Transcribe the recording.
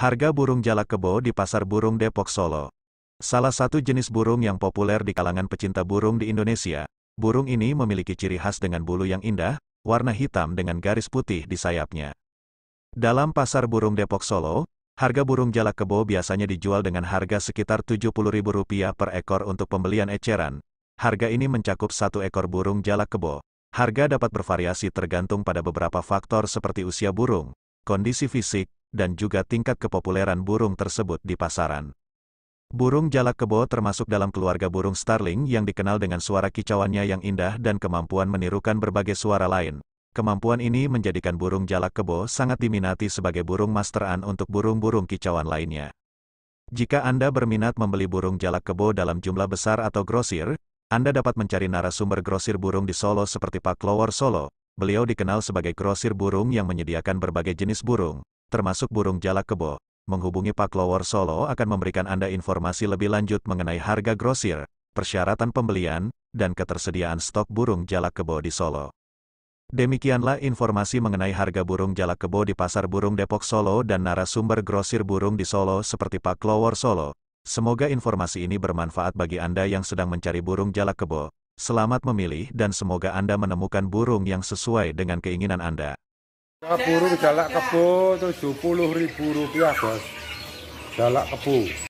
Harga burung jalak kebo di Pasar Burung Depok Solo. Salah satu jenis burung yang populer di kalangan pecinta burung di Indonesia, burung ini memiliki ciri khas dengan bulu yang indah, warna hitam dengan garis putih di sayapnya. Dalam Pasar Burung Depok Solo, harga burung jalak kebo biasanya dijual dengan harga sekitar Rp70.000 per ekor untuk pembelian eceran. Harga ini mencakup satu ekor burung jalak kebo. Harga dapat bervariasi tergantung pada beberapa faktor seperti usia burung, kondisi fisik, dan juga tingkat kepopuleran burung tersebut di pasaran. Burung jalak kebo termasuk dalam keluarga burung starling yang dikenal dengan suara kicauannya yang indah dan kemampuan menirukan berbagai suara lain. Kemampuan ini menjadikan burung jalak kebo sangat diminati sebagai burung masteran untuk burung-burung kicauan lainnya. Jika Anda berminat membeli burung jalak kebo dalam jumlah besar atau grosir, Anda dapat mencari narasumber grosir burung di Solo seperti Pak Lower Solo. Beliau dikenal sebagai grosir burung yang menyediakan berbagai jenis burung termasuk burung jalak kebo, menghubungi Pak Lower Solo akan memberikan Anda informasi lebih lanjut mengenai harga grosir, persyaratan pembelian, dan ketersediaan stok burung jalak kebo di Solo. Demikianlah informasi mengenai harga burung jalak kebo di Pasar Burung Depok Solo dan narasumber grosir burung di Solo seperti Pak Lower Solo. Semoga informasi ini bermanfaat bagi Anda yang sedang mencari burung jalak kebo. Selamat memilih dan semoga Anda menemukan burung yang sesuai dengan keinginan Anda burung jalak kebo itu 70 ribu rupiah bos jalak kebo